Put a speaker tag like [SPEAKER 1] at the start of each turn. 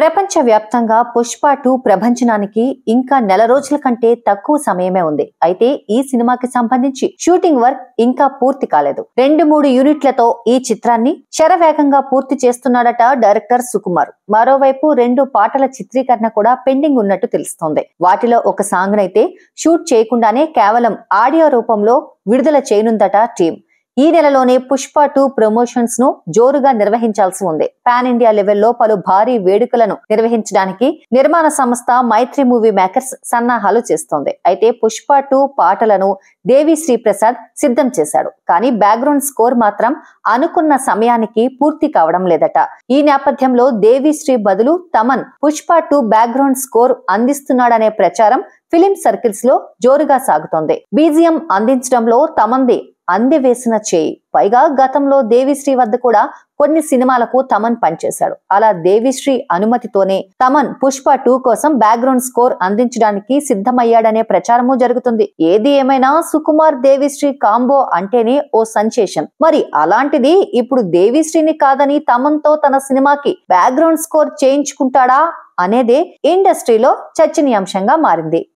[SPEAKER 1] ప్రపంచవ్యాప్తంగా పుష్ప టూ ప్రభంచనానికి ఇంకా నెల రోజుల కంటే తక్కువ సమయమే ఉంది అయితే ఈ సినిమాకి సంబంధించి షూటింగ్ వర్క్ ఇంకా పూర్తి కాలేదు రెండు మూడు యూనిట్లతో ఈ చిత్రాన్ని శరవేగంగా పూర్తి చేస్తున్నాడట డైరెక్టర్ సుకుమార్ మరోవైపు రెండు పాటల చిత్రీకరణ కూడా పెండింగ్ ఉన్నట్టు తెలుస్తోంది వాటిలో ఒక సాంగ్ నైతే షూట్ చేయకుండానే కేవలం ఆడియో రూపంలో విడుదల చేయనుందట టీం ఈ నెలలోనే పుష్ప టూ ప్రమోషన్స్ ను జోరుగా నిర్వహించాల్సి ఉంది పాన్ ఇండియా లెవెల్లో పలు భారీ వేడుకలను నిర్వహించడానికి నిర్మాణ సంస్థ మైత్రి మూవీ మేకర్స్ సన్నాహాలు చేస్తోంది అయితే పుష్ప టూ పాటలను దేవి శ్రీప్రసాద్ సిద్ధం చేశాడు కానీ బ్యాక్గ్రౌండ్ స్కోర్ మాత్రం అనుకున్న సమయానికి పూర్తి కావడం లేదట ఈ నేపథ్యంలో దేవి శ్రీ బదులు Thaman Pushpa two background score అందిస్తున్నాడనే ప్రచారం ఫిలిం సర్కిల్స్ లో జోరుగా సాగుతోంది బీజియం అందించడంలో తమంది అందివేసిన చేయి పైగా గతంలో దేవిశ్రీ వద్ద కూడా కొన్ని సినిమాలకు తమన్ పనిచేశాడు అలా దేవిశ్రీ అనుమతితోనే తమన్ పుష్ప టూ కోసం బ్యాక్గ్రౌండ్ స్కోర్ అందించడానికి సిద్ధమయ్యాడనే ప్రచారము జరుగుతుంది ఏది ఏమైనా సుకుమార్ దేవిశ్రీ కాంబో అంటేనే ఓ సంచేషన్ మరి అలాంటిది ఇప్పుడు దేవిశ్రీని కాదని తమన్ తో తన సినిమాకి బ్యాక్గ్రౌండ్ స్కోర్ చేయించుకుంటాడా అనేదే ఇండస్ట్రీలో చర్చనీయాంశంగా మారింది